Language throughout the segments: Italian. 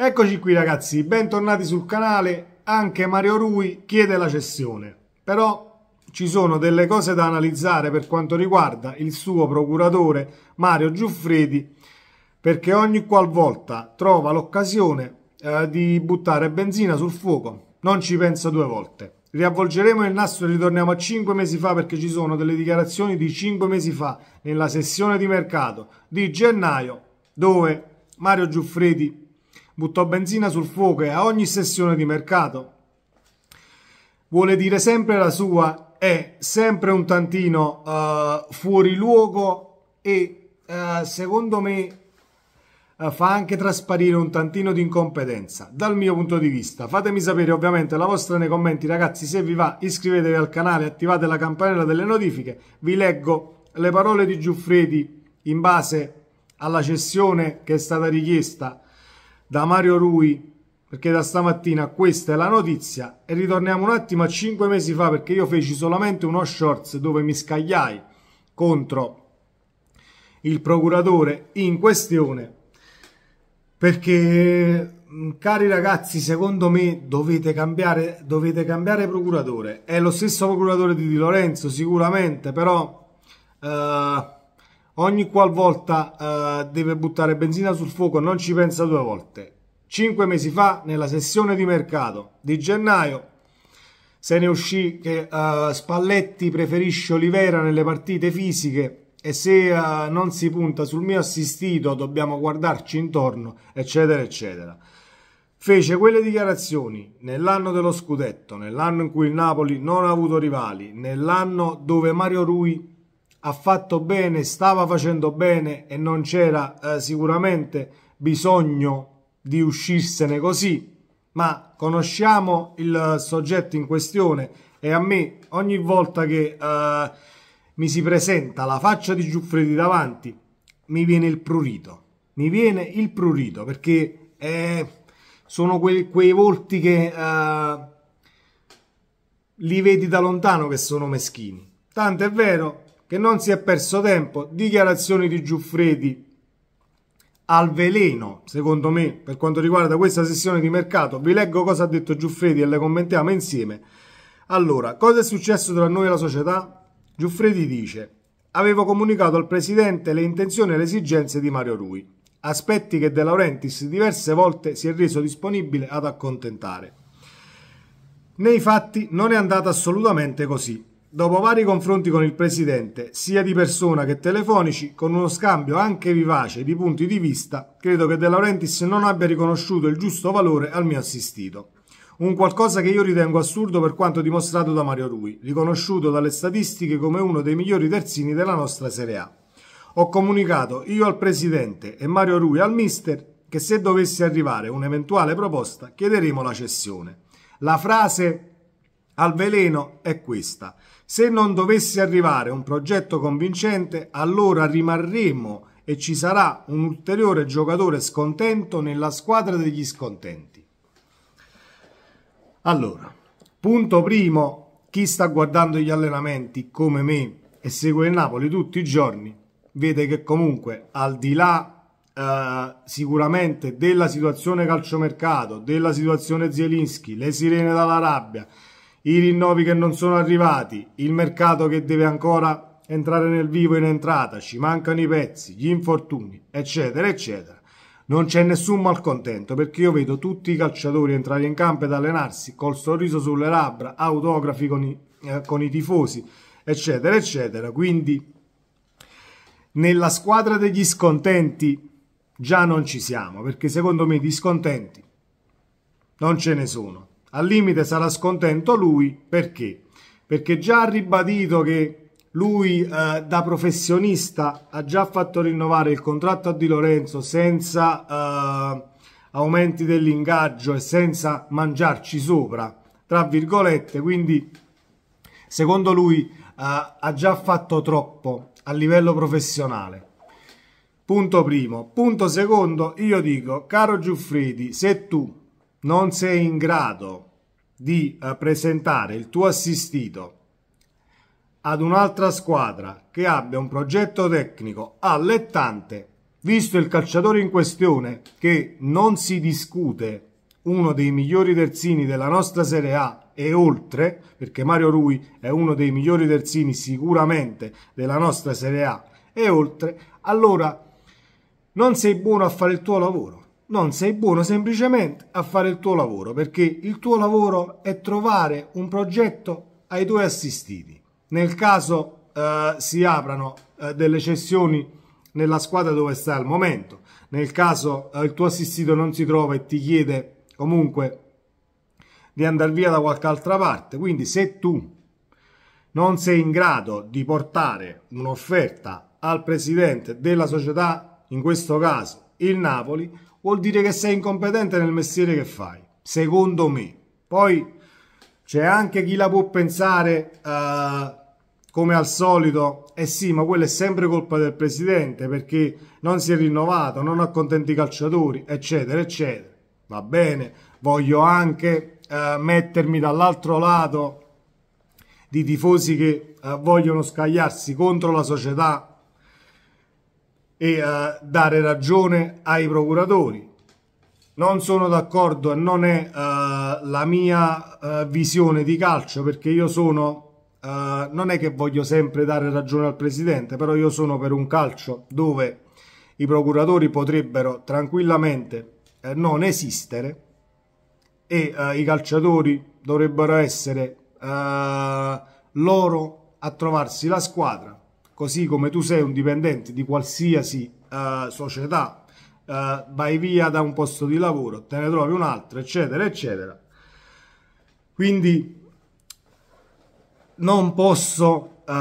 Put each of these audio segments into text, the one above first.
Eccoci qui ragazzi, bentornati sul canale, anche Mario Rui chiede la cessione, però ci sono delle cose da analizzare per quanto riguarda il suo procuratore Mario Giuffredi, perché ogni qualvolta trova l'occasione eh, di buttare benzina sul fuoco, non ci pensa due volte. Riavvolgeremo il nastro e ritorniamo a 5 mesi fa perché ci sono delle dichiarazioni di 5 mesi fa nella sessione di mercato di gennaio dove Mario Giuffredi buttò benzina sul fuoco e a ogni sessione di mercato. Vuole dire sempre la sua, è sempre un tantino uh, fuori luogo e uh, secondo me uh, fa anche trasparire un tantino di incompetenza dal mio punto di vista. Fatemi sapere ovviamente la vostra nei commenti ragazzi, se vi va iscrivetevi al canale, attivate la campanella delle notifiche, vi leggo le parole di Giuffredi in base alla cessione che è stata richiesta da Mario Rui perché da stamattina questa è la notizia e ritorniamo un attimo a cinque mesi fa perché io feci solamente uno shorts dove mi scagliai contro il procuratore in questione perché mm, cari ragazzi secondo me dovete cambiare dovete cambiare procuratore è lo stesso procuratore di Di Lorenzo sicuramente però eh, ogni qualvolta eh, deve buttare benzina sul fuoco non ci pensa due volte. Cinque mesi fa, nella sessione di mercato di gennaio, se ne uscì che eh, Spalletti preferisce Olivera nelle partite fisiche e se eh, non si punta sul mio assistito dobbiamo guardarci intorno, eccetera, eccetera. Fece quelle dichiarazioni nell'anno dello scudetto, nell'anno in cui il Napoli non ha avuto rivali, nell'anno dove Mario Rui ha fatto bene, stava facendo bene e non c'era eh, sicuramente bisogno di uscirsene così, ma conosciamo il eh, soggetto in questione e a me ogni volta che eh, mi si presenta la faccia di Giuffredi davanti mi viene il prurito, mi viene il prurito perché eh, sono quei, quei, volti che eh, li vedi da lontano che sono meschini. Tanto è vero che non si è perso tempo, dichiarazioni di Giuffredi al veleno, secondo me, per quanto riguarda questa sessione di mercato. Vi leggo cosa ha detto Giuffredi e le commentiamo insieme. Allora, cosa è successo tra noi e la società? Giuffredi dice, avevo comunicato al presidente le intenzioni e le esigenze di Mario Rui, aspetti che De Laurentiis diverse volte si è reso disponibile ad accontentare. Nei fatti non è andata assolutamente così. Dopo vari confronti con il presidente, sia di persona che telefonici, con uno scambio anche vivace di punti di vista, credo che De Laurentiis non abbia riconosciuto il giusto valore al mio assistito. Un qualcosa che io ritengo assurdo per quanto dimostrato da Mario Rui, riconosciuto dalle statistiche come uno dei migliori terzini della nostra Serie A. Ho comunicato io al presidente e Mario Rui al mister che se dovesse arrivare un'eventuale proposta chiederemo la cessione. La frase al veleno è questa. Se non dovesse arrivare un progetto convincente, allora rimarremo e ci sarà un ulteriore giocatore scontento nella squadra degli scontenti. Allora, punto primo, chi sta guardando gli allenamenti come me e segue il Napoli tutti i giorni, vede che comunque al di là eh, sicuramente della situazione calciomercato, della situazione Zielinski, le sirene dalla rabbia, i rinnovi che non sono arrivati, il mercato che deve ancora entrare nel vivo in entrata, ci mancano i pezzi, gli infortuni, eccetera, eccetera. Non c'è nessun malcontento perché io vedo tutti i calciatori entrare in campo ed allenarsi col sorriso sulle labbra, autografi con i, eh, con i tifosi, eccetera, eccetera. Quindi nella squadra degli scontenti già non ci siamo perché secondo me di scontenti non ce ne sono. Al limite sarà scontento lui perché? Perché già ha ribadito che lui eh, da professionista ha già fatto rinnovare il contratto a Di Lorenzo senza eh, aumenti dell'ingaggio e senza mangiarci sopra, tra virgolette, quindi secondo lui eh, ha già fatto troppo a livello professionale. Punto primo. Punto secondo, io dico, caro Giuffredi, se tu non sei in grado di eh, presentare il tuo assistito ad un'altra squadra che abbia un progetto tecnico allettante, visto il calciatore in questione che non si discute uno dei migliori terzini della nostra Serie A e oltre, perché Mario Rui è uno dei migliori terzini sicuramente della nostra Serie A e oltre, allora non sei buono a fare il tuo lavoro non sei buono semplicemente a fare il tuo lavoro, perché il tuo lavoro è trovare un progetto ai tuoi assistiti. Nel caso eh, si aprano eh, delle cessioni nella squadra dove stai al momento, nel caso eh, il tuo assistito non si trova e ti chiede comunque di andare via da qualche altra parte, quindi se tu non sei in grado di portare un'offerta al presidente della società, in questo caso il Napoli, vuol dire che sei incompetente nel mestiere che fai, secondo me. Poi c'è anche chi la può pensare uh, come al solito, eh sì, ma quella è sempre colpa del presidente perché non si è rinnovato, non accontenta i calciatori, eccetera, eccetera. Va bene, voglio anche uh, mettermi dall'altro lato di tifosi che uh, vogliono scagliarsi contro la società e uh, dare ragione ai procuratori. Non sono d'accordo, non è uh, la mia uh, visione di calcio perché io sono, non è che voglio sempre dare ragione al presidente, però io sono per un calcio dove i procuratori potrebbero tranquillamente non esistere e i calciatori dovrebbero essere loro a trovarsi la squadra così come tu sei un dipendente di qualsiasi uh, società, uh, vai via da un posto di lavoro, te ne trovi un altro, eccetera, eccetera. Quindi non posso, uh,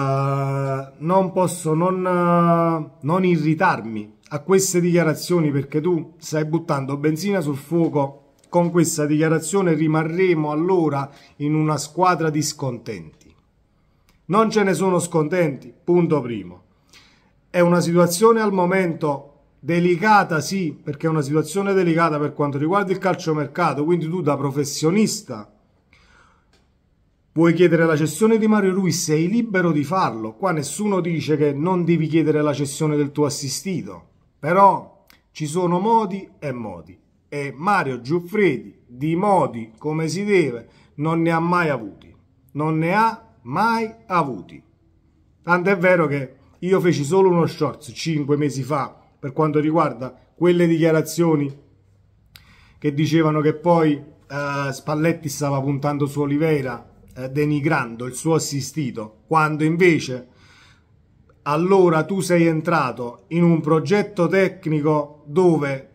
non, posso non, non irritarmi a queste dichiarazioni perché tu stai buttando benzina sul fuoco. Con questa dichiarazione rimarremo allora in una squadra di scontenti. Non ce ne sono scontenti, punto primo. È una situazione al momento delicata, sì, perché è una situazione delicata per quanto riguarda il calciomercato, quindi tu da professionista vuoi chiedere la cessione di Mario Rui, sei libero di farlo. Qua nessuno dice che non devi chiedere la cessione del tuo assistito, però ci sono modi e modi. E Mario Giuffredi di modi come si deve non ne ha mai avuti, non ne ha mai avuti. Tanto è vero che io feci solo uno shorts 5 mesi fa per quanto riguarda quelle dichiarazioni che dicevano che poi eh, Spalletti stava puntando su Oliveira eh, denigrando il suo assistito, quando invece allora tu sei entrato in un progetto tecnico dove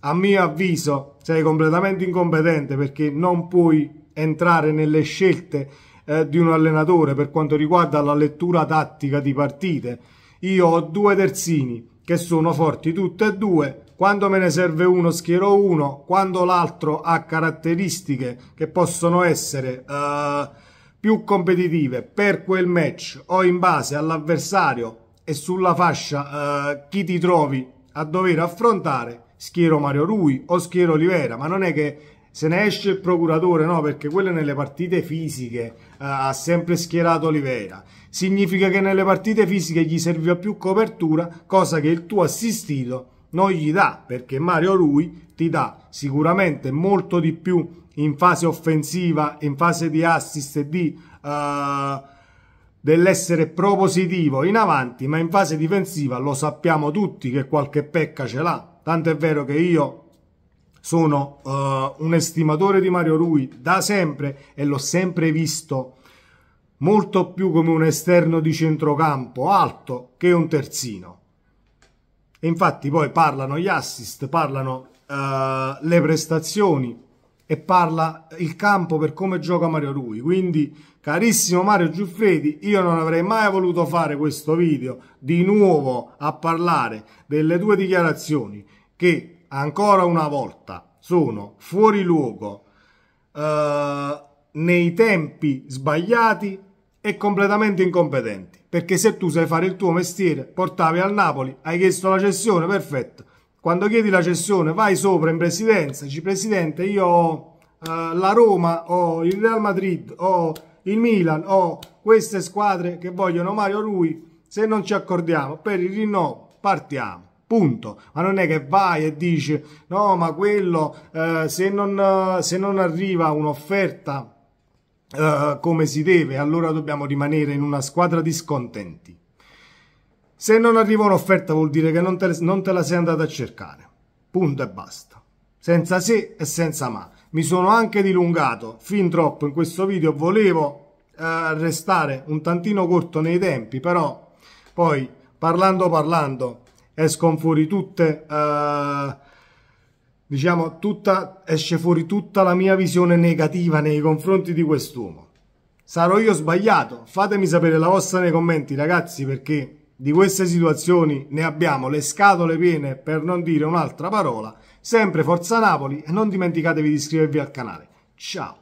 a mio avviso sei completamente incompetente perché non puoi entrare nelle scelte eh, di un allenatore per quanto riguarda la lettura tattica di partite. Io ho due terzini che sono forti tutte e due, quando me ne serve uno schiero uno, quando l'altro ha caratteristiche che possono essere uh, più competitive per quel match o in base all'avversario e sulla fascia uh, chi ti trovi a dover affrontare, schiero Mario Rui o schiero Olivera, ma non è che se ne esce il procuratore, no, perché quelle nelle partite fisiche uh, ha sempre schierato Olivera. Significa che nelle partite fisiche gli serviva più copertura, cosa che il tuo assistito non gli dà, perché Mario Rui ti dà sicuramente molto di più in fase offensiva, in fase di assist e di... Uh, dell'essere propositivo in avanti, ma in fase difensiva lo sappiamo tutti che qualche pecca ce l'ha. Tanto è vero che io sono uh, un estimatore di Mario Rui da sempre e l'ho sempre visto molto più come un esterno di centrocampo alto che un terzino. E infatti poi parlano gli assist, parlano uh, le prestazioni e parla il campo per come gioca Mario Rui. Quindi, carissimo Mario Giuffredi, io non avrei mai voluto fare questo video di nuovo a parlare delle tue dichiarazioni che ancora una volta sono fuori luogo eh, nei tempi sbagliati e completamente incompetenti. Perché se tu sai fare il tuo mestiere, portavi al Napoli, hai chiesto la cessione, perfetto. Quando chiedi la cessione, vai sopra in presidenza, dici presidente, io ho eh, la Roma, ho il Real Madrid, ho il Milan, ho queste squadre che vogliono Mario Rui, se non ci accordiamo per il rinnovo, partiamo. Punto. Ma non è che vai e dici no, ma quello eh, se, non, se non arriva un'offerta Uh, come si deve, allora dobbiamo rimanere in una squadra di scontenti. Se non arriva un'offerta vuol dire che non te, non te, la sei andata a cercare. Punto e basta. Senza se e senza ma. Mi sono anche dilungato fin troppo in questo video, volevo uh, restare un tantino corto nei tempi, però poi parlando parlando escono fuori tutte, eh, diciamo, tutta, esce fuori tutta la mia visione negativa nei confronti di quest'uomo. Sarò io sbagliato? Fatemi sapere la vostra nei commenti, ragazzi, perché di queste situazioni ne abbiamo le scatole piene, per non dire un'altra parola. Sempre Forza Napoli e non dimenticatevi di iscrivervi al canale. Ciao!